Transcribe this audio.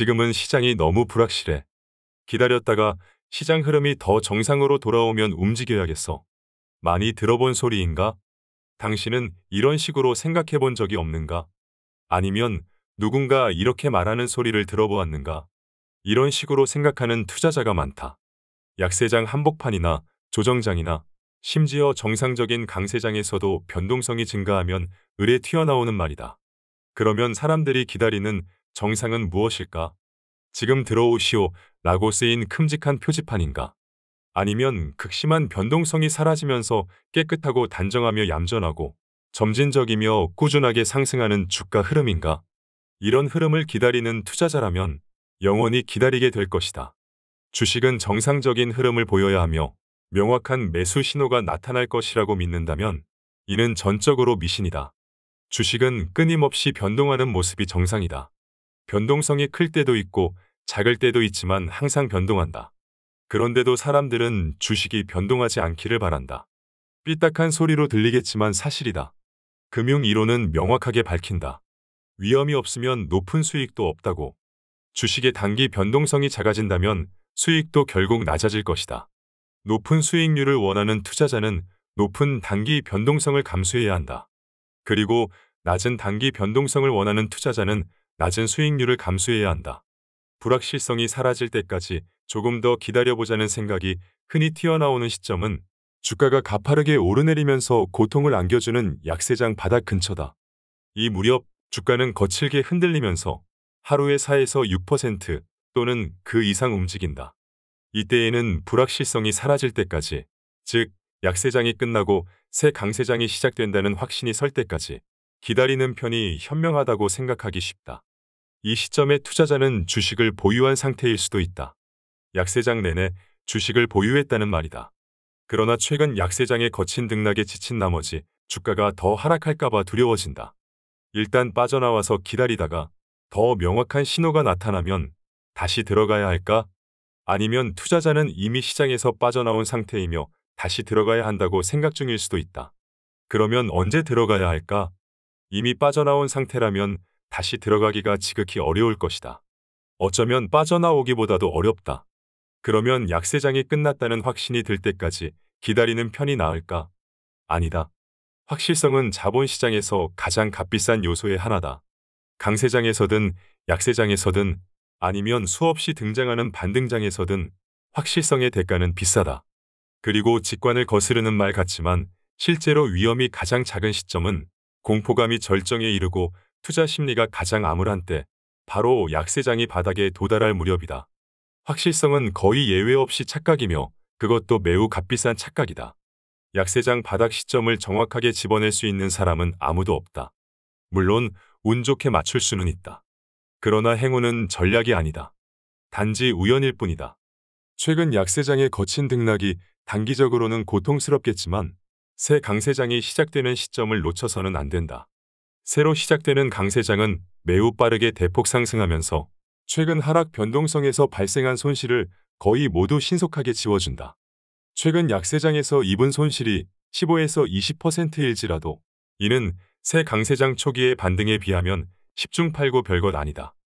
지금은 시장이 너무 불확실해. 기다렸다가 시장 흐름이 더 정상으로 돌아오면 움직여야겠어. 많이 들어본 소리인가? 당신은 이런 식으로 생각해 본 적이 없는가? 아니면 누군가 이렇게 말하는 소리를 들어보았는가? 이런 식으로 생각하는 투자자가 많다. 약세장 한복판이나 조정장이나 심지어 정상적인 강세장에서도 변동성이 증가하면 을에 튀어나오는 말이다. 그러면 사람들이 기다리는 정상은 무엇일까? 지금 들어오시오 라고 쓰인 큼직한 표지판인가? 아니면 극심한 변동성이 사라지면서 깨끗하고 단정하며 얌전하고 점진적이며 꾸준하게 상승하는 주가 흐름인가? 이런 흐름을 기다리는 투자자라면 영원히 기다리게 될 것이다. 주식은 정상적인 흐름을 보여야 하며 명확한 매수 신호가 나타날 것이라고 믿는다면 이는 전적으로 미신이다. 주식은 끊임없이 변동하는 모습이 정상이다. 변동성이 클 때도 있고 작을 때도 있지만 항상 변동한다. 그런데도 사람들은 주식이 변동하지 않기를 바란다. 삐딱한 소리로 들리겠지만 사실이다. 금융 이론은 명확하게 밝힌다. 위험이 없으면 높은 수익도 없다고. 주식의 단기 변동성이 작아진다면 수익도 결국 낮아질 것이다. 높은 수익률을 원하는 투자자는 높은 단기 변동성을 감수해야 한다. 그리고 낮은 단기 변동성을 원하는 투자자는 낮은 수익률을 감수해야 한다. 불확실성이 사라질 때까지 조금 더 기다려보자는 생각이 흔히 튀어나오는 시점은 주가가 가파르게 오르내리면서 고통을 안겨주는 약세장 바닥 근처다. 이 무렵 주가는 거칠게 흔들리면서 하루에 4에서 6% 또는 그 이상 움직인다. 이때에는 불확실성이 사라질 때까지, 즉 약세장이 끝나고 새 강세장이 시작된다는 확신이 설 때까지 기다리는 편이 현명하다고 생각하기 쉽다. 이 시점에 투자자는 주식을 보유한 상태일 수도 있다. 약세장 내내 주식을 보유했다는 말이다. 그러나 최근 약세장에 거친 등락에 지친 나머지 주가가 더 하락할까봐 두려워진다. 일단 빠져나와서 기다리다가 더 명확한 신호가 나타나면 다시 들어가야 할까? 아니면 투자자는 이미 시장에서 빠져나온 상태이며 다시 들어가야 한다고 생각 중일 수도 있다. 그러면 언제 들어가야 할까? 이미 빠져나온 상태라면 다시 들어가기가 지극히 어려울 것이다. 어쩌면 빠져나오기보다도 어렵다. 그러면 약세장이 끝났다는 확신이 들 때까지 기다리는 편이 나을까? 아니다. 확실성은 자본시장에서 가장 값비싼 요소의 하나다. 강세장에서든 약세장에서든 아니면 수없이 등장하는 반등장에서든 확실성의 대가는 비싸다. 그리고 직관을 거스르는 말 같지만 실제로 위험이 가장 작은 시점은 공포감이 절정에 이르고 투자 심리가 가장 암울한 때 바로 약세장이 바닥에 도달할 무렵이다. 확실성은 거의 예외 없이 착각이며 그것도 매우 값비싼 착각이다. 약세장 바닥 시점을 정확하게 집어낼 수 있는 사람은 아무도 없다. 물론 운 좋게 맞출 수는 있다. 그러나 행운은 전략이 아니다. 단지 우연일 뿐이다. 최근 약세장의 거친 등락이 단기적으로는 고통스럽겠지만 새 강세장이 시작되는 시점을 놓쳐서는 안 된다. 새로 시작되는 강세장은 매우 빠르게 대폭 상승하면서 최근 하락 변동성에서 발생한 손실을 거의 모두 신속하게 지워준다. 최근 약세장에서 입은 손실이 15에서 20%일지라도 이는 새 강세장 초기의 반등에 비하면 10중 8구 별것 아니다.